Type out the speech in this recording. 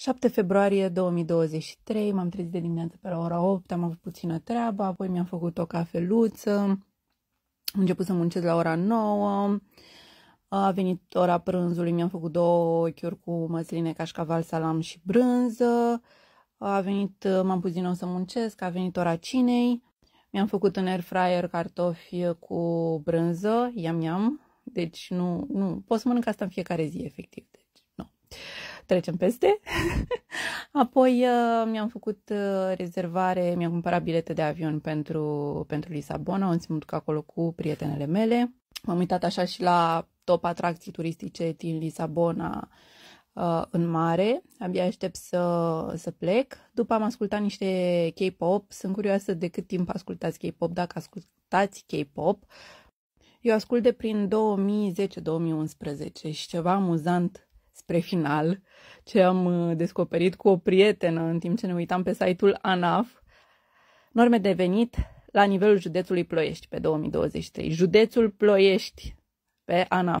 7 februarie 2023, m-am trezit de dimineață pe la ora 8, am avut puțină treabă, apoi mi-am făcut o cafeluță, am început să muncesc la ora 9, a venit ora prânzului, mi-am făcut două ochiuri cu măsline, cașcaval, salam și brânză, a venit, m-am pus din nou să muncesc, a venit ora cinei, mi-am făcut în air fryer cartofi cu brânză, iam iam, deci nu, nu, pot să mănânc asta în fiecare zi, efectiv trecem peste. Apoi uh, mi-am făcut uh, rezervare, mi-am cumpărat bilete de avion pentru, pentru Lisabona, am mă că acolo cu prietenele mele. M-am uitat așa și la top atracții turistice din Lisabona uh, în mare. Abia aștept să, să plec. După am ascultat niște K-pop. Sunt curioasă de cât timp ascultați K-pop, dacă ascultați K-pop. Eu ascult de prin 2010-2011 și ceva amuzant spre final, ce am uh, descoperit cu o prietenă în timp ce ne uitam pe site-ul ANAF, norme de venit la nivelul județului Ploiești pe 2023. Județul Ploiești pe ANAF.